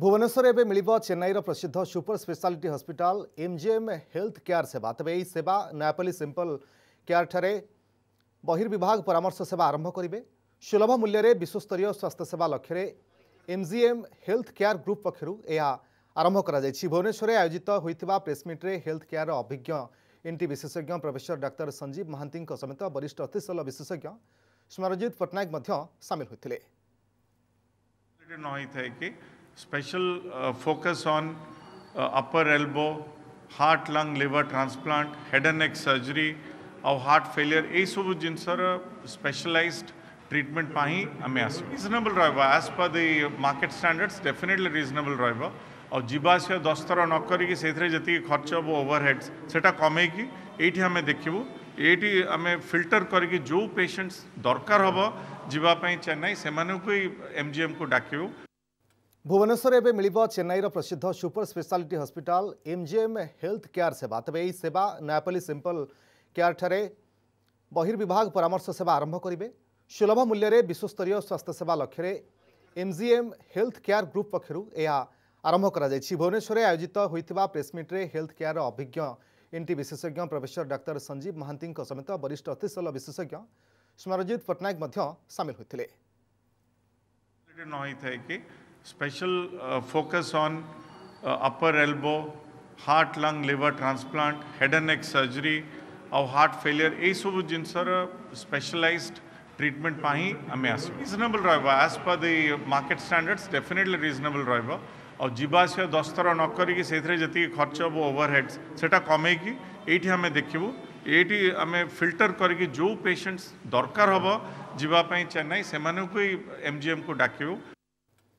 भुवनेश्वर एवं मिल चेन्नईर प्रसिद्ध super specialty hospital MJM health care सेवा तेज यही सेवा नयापल्ली सिंपल केयर ठारे बहिर्विभाग परामर्श सेवा आरंभ करेंगे सुलभ मूल्य विश्वस्तरीय स्वास्थ्य सेवा लक्ष्य एमजेएम हेल्थ केयार ग्रुप पक्ष आरंभ कर भुवनेश्वर आयोजित होता प्रेसमिट्रे हेल्थ केयार अभिज्ञ एन टी विशेषज्ञ प्रफेसर डाक्तर संजीव महांती समेत वरिष्ठ अतिशल विशेषज्ञ स्मरजित पट्टनायक सामिल होते special uh, focus on uh, upper elbow, heart, lung, liver transplant, head and neck surgery, of heart failure, ये सब जिनसर specialized treatment पाही हमें आस reasonable रहबा as per the market standards definitely reasonable रहबा और जीवा से दस थर न करी से जी खर्च हम ओभरहेड्स से कमे ये आम देखू ये आम फिल्टर करके जो पेशेंट्स दरकार हम जावाई चेन्नई से एम जी एम को डाकबू भुवनेश्वर एवं मिल चेन्नईर प्रसिद्ध super specialty hospital MJM health care सेवा तेज सेवा नयापल्ली सिंपल केयर ठार बहिर्विभाग परामर्श सेवा आरंभ करेंगे सुलभ मूल्य विश्वस्तरीय स्वास्थ्य सेवा लक्ष्य एमजेएम हेल्थ केयार ग्रुप पक्षर यह आरंभ कर भुवनेश्वर आयोजित होता प्रेसमिट्रे हेल्थ केयार अभिज्ञ टी विशेषज्ञ प्रफेसर डाक्तर संजीव महांती समेत वरिष्ठ अतिशल विशेषज्ञ स्मरजित पट्टनायक सामिल होते special uh, focus on uh, upper elbow, heart, lung, liver transplant, head and neck surgery, ଆଉ ହାର୍ଟ ଫେଲିୟର ଏଇସବୁ ଜିନିଷର ସ୍ପେଶାଲାଇଜ୍ଡ ଟ୍ରିଟମେଣ୍ଟ ପାଇଁ ଆମେ ଆସିବୁ ରିଜନେବଲ୍ ରହିବ as per the market standards definitely reasonable ରହିବ ଆଉ ଯିବା ଆସିବା ଦଶଥର ନ କରିକି ସେଇଥିରେ खर्च हम ହେବ से ସେଇଟା ये ଏଇଠି ଆମେ ଦେଖିବୁ ଏଇଠି ଆମେ ଫିଲ୍ଟର କରିକି ଯେଉଁ ପେସେଣ୍ଟସ୍ ଦରକାର ହେବ ଯିବା ପାଇଁ ଚେନ୍ନାଇ ସେମାନଙ୍କୁ ଏମ୍ଜିଏମ୍କୁ